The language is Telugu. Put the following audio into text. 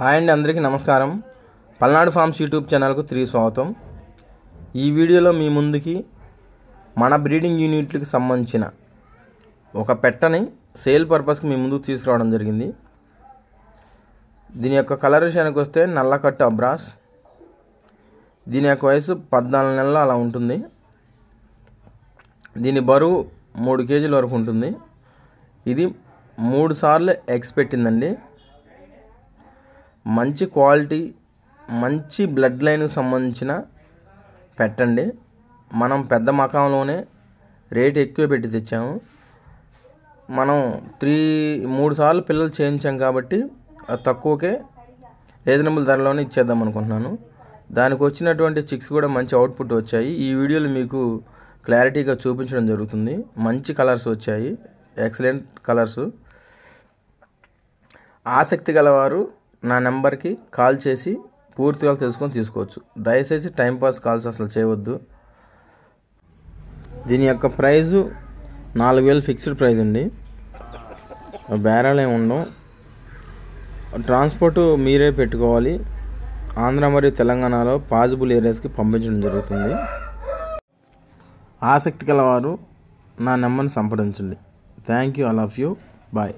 హాయ్ అండి అందరికీ నమస్కారం పల్నాడు ఫార్మ్స్ యూట్యూబ్ ఛానల్కు తిరిగి స్వాగతం ఈ వీడియోలో మీ ముందుకి మన బ్రీడింగ్ యూనిట్లకు సంబంధించిన ఒక పెట్టని సేల్ పర్పస్కి మీ ముందుకు తీసుకురావడం జరిగింది దీని యొక్క కలర్ విషయానికి వస్తే నల్లకట్టు అబ్రాస్ దీని యొక్క వయసు పద్నాలుగు నెలలు అలా ఉంటుంది దీని బరువు మూడు కేజీల వరకు ఉంటుంది ఇది మూడు సార్లు ఎగ్స్ పెట్టిందండి మంచి క్వాలిటీ మంచి బ్లడ్ లైన్కి సంబంధించిన పెట్టండి మనం పెద్ద మకంలోనే రేట్ ఎక్కువ పెట్టి తెచ్చాము మనం త్రీ మూడు సార్లు పిల్లలు చేయించాం కాబట్టి తక్కువకే రీజనబుల్ ధరలోనే ఇచ్చేద్దాం అనుకుంటున్నాను దానికి వచ్చినటువంటి చిక్స్ కూడా మంచి అవుట్పుట్ వచ్చాయి ఈ వీడియోలు మీకు క్లారిటీగా చూపించడం జరుగుతుంది మంచి కలర్స్ వచ్చాయి ఎక్సలెంట్ కలర్సు ఆసక్తి గలవారు నా నెంబర్కి కాల్ చేసి పూర్తిగా తెలుసుకొని తీసుకోవచ్చు దయచేసి టైంపాస్ కాల్స్ అసలు చేయవద్దు దీని యొక్క ప్రైజు నాలుగు వేలు ఫిక్స్డ్ ప్రైజ్ అండి బేరాలు ఏమి ఉండవు ట్రాన్స్పోర్టు మీరే పెట్టుకోవాలి ఆంధ్ర మరియు తెలంగాణలో పాజిబుల్ ఏరియాస్కి పంపించడం జరుగుతుంది ఆసక్తి కలవారు నా నెంబర్ని సంప్రదించండి thank you I love you bye